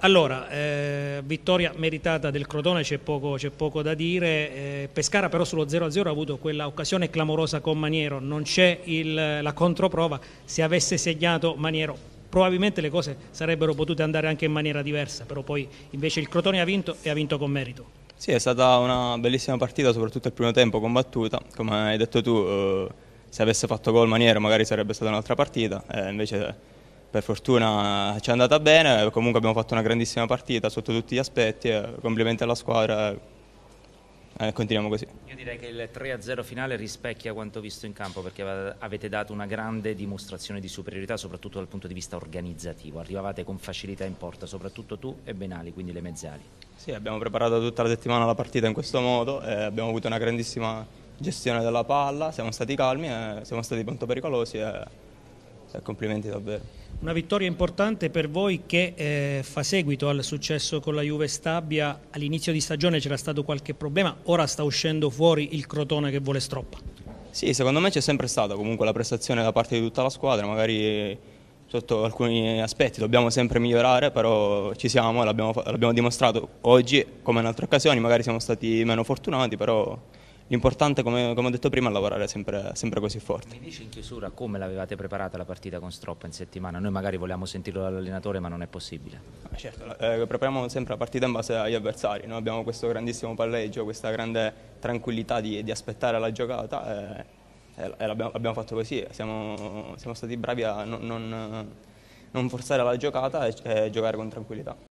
Allora, eh, vittoria meritata del Crotone, c'è poco, poco, da dire. Eh, Pescara però sullo 0-0 ha avuto quella occasione clamorosa con Maniero, non c'è la controprova, se avesse segnato Maniero probabilmente le cose sarebbero potute andare anche in maniera diversa, però poi invece il Crotone ha vinto e ha vinto con merito. Sì, è stata una bellissima partita, soprattutto il primo tempo combattuta, come hai detto tu, eh, se avesse fatto gol Maniero magari sarebbe stata un'altra partita, eh, invece per fortuna ci è andata bene, comunque abbiamo fatto una grandissima partita sotto tutti gli aspetti, eh, complimenti alla squadra e eh, eh, continuiamo così. Io direi che il 3-0 finale rispecchia quanto visto in campo perché avete dato una grande dimostrazione di superiorità soprattutto dal punto di vista organizzativo, arrivavate con facilità in porta, soprattutto tu e Benali, quindi le mezzali. Sì, abbiamo preparato tutta la settimana la partita in questo modo, abbiamo avuto una grandissima gestione della palla, siamo stati calmi, e siamo stati molto pericolosi. E eh, complimenti davvero. Una vittoria importante per voi che eh, fa seguito al successo con la Juve Stabia. All'inizio di stagione c'era stato qualche problema, ora sta uscendo fuori il Crotone che vuole stroppa. Sì, secondo me c'è sempre stata comunque la prestazione da parte di tutta la squadra, magari sotto alcuni aspetti dobbiamo sempre migliorare, però ci siamo, l'abbiamo dimostrato oggi come in altre occasioni, magari siamo stati meno fortunati, però l'importante, come, come, ho detto prima, è lavorare sempre, sempre, così forte. Mi dici in chiusura come l'avevate preparata la partita con Stroppa in settimana? Noi magari vogliamo sentirlo dall'allenatore, ma non è possibile. Ah, certo, eh, prepariamo sempre la partita in base agli avversari. Noi abbiamo questo grandissimo palleggio, questa grande tranquillità di, di aspettare la giocata. Eh, eh l'abbiamo, fatto così, siamo, siamo, stati bravi a non, non, non forzare la giocata e, e giocare con tranquillità.